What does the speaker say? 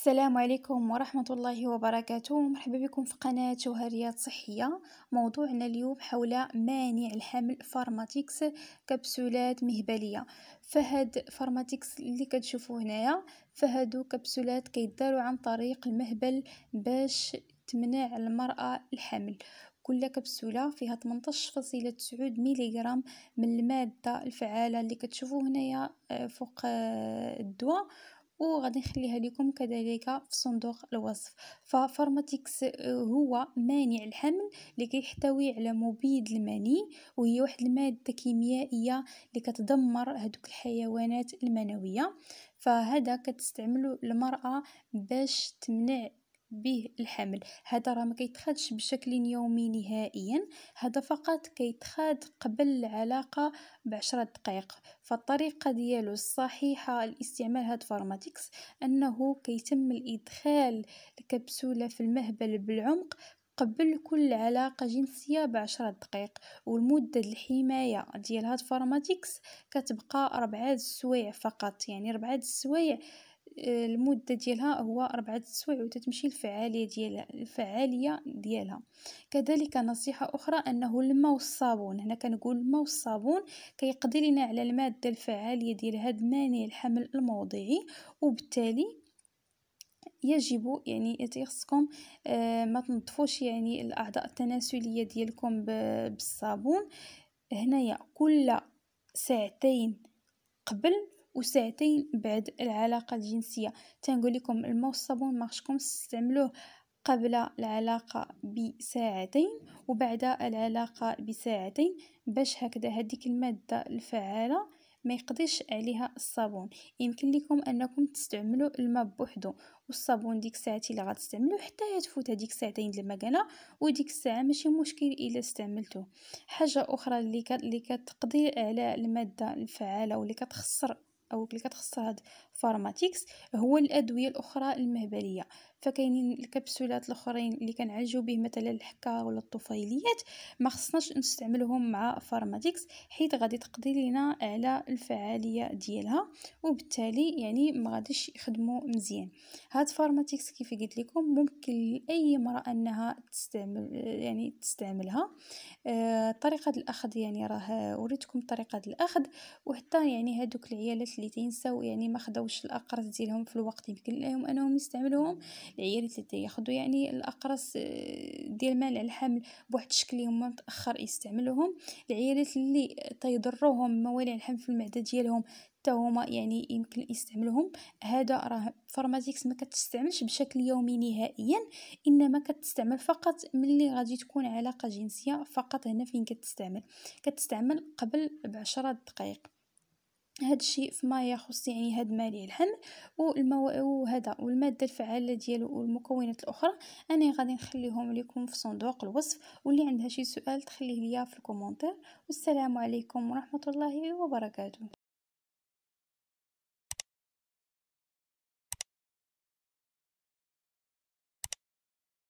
السلام عليكم ورحمة الله وبركاته مرحبا بكم في قناة جوهريات صحية موضوعنا اليوم حول مانع الحمل فارماتيكس كبسولات مهبلية فهاد فارماتيكس اللي كتشوفوه هنايا فهادو كبسولات كيداروا عن طريق المهبل باش تمنع المرأة الحمل كل كبسولة فيها 18.9 جرام من المادة الفعالة اللي كتشوفوه هنايا آه، فوق آه، الدواء وغادي نخليها لكم كذلك في صندوق الوصف ففارماتيكس آه، هو مانع الحمل اللي كيحتوي على مبيد المني وهي واحد الماده كيميائيه اللي كتدمر هذوك الحيوانات المنويه فهذا كتستعملو المراه باش تمنع به الحمل هذا راه ما كيتخادش بشكل يومي نهائيا هذا فقط كيتخاد قبل العلاقه بعشرة دقائق فالطريقه ديالو الصحيحه لاستعمال هاد فارماتيكس انه كيتم الادخال الكبسوله في المهبل بالعمق قبل كل علاقة جنسية بعشرة دقائق والمدة الحماية ديال هاد فارماتيكس كتبقى ربعة السوايع فقط يعني ربعة السوايع المده ديالها هو أربعة سوايع وتتمشي الفعاليه ديالها الفعاليه ديالها كذلك نصيحه اخرى انه الماء والصابون هنا كنقول الماء والصابون كيقضي لنا على الماده الفعاليه ديال هاد مانع الحمل الموضعي وبالتالي يجب يعني تيخصكم آه، ما تنظفوش يعني الاعضاء التناسليه ديالكم بالصابون هنايا كل ساعتين قبل وساعتين بعد العلاقة الجنسية تنقول لكم الماء والصابون مارشكم تستعملوه قبل العلاقة بساعتين وبعد العلاقة بساعتين باش هكذا هذيك المادة الفعالة ما يقضيش عليها الصابون يمكن لكم انكم تستعملوا الماء بوحدو والصابون ديك الساعه اللي غتستعملوا حتى تفوت هذيك ساعتين ديال المكانه وديك الساعه ماشي مشكل الا استعملتوه حاجه اخرى اللي كتقضي على الماده الفعاله واللي كتخسر او كلي كتخصها هاد فارماتيكس هو الادويه الاخرى المهبليه فكاينين الكبسولات الاخرين اللي كنعالجو به مثلا الحكه ولا الطفيليات ما خصناش نستعملهم مع فارماتيكس حيت غادي تقضي لينا على الفعاليه ديالها وبالتالي يعني ما غاديش يخدموا مزيان هاد فارماتيكس كيف قلت لكم ممكن لاي امراه انها تستعمل يعني تستعملها آه طريقه الاخذ يعني راه وريتكم طريقه الاخذ وحتى يعني هادوك العيالات اللي تينساو يعني ما خداوش الاقراص ديالهم في الوقت يمكن لهم انهم يستعملوهم العيال ياخذوا يعني الاقراص آه، ديال منع الحمل بواحد الشكل اللي هما متاخر يستعملوهم العيالات اللي تيضروهم موانع الحمل في المعده ديالهم حتى هما يعني يمكن يستعملوهم هذا راه فارماتيكس ما كتستعملش بشكل يومي نهائيا انما كتستعمل فقط ملي غادي تكون علاقه جنسيه فقط هنا فين كتستعمل كتستعمل قبل بعشرة دقائق هاد الشيء فيما يخص يعني هاد مالي الحمل والمو... وهذا والماده الفعاله ديالو والمكونات الاخرى انا غادي نخليهم لكم في صندوق الوصف واللي عندها شي سؤال تخليه ليا في الكومونتير والسلام عليكم ورحمه الله وبركاته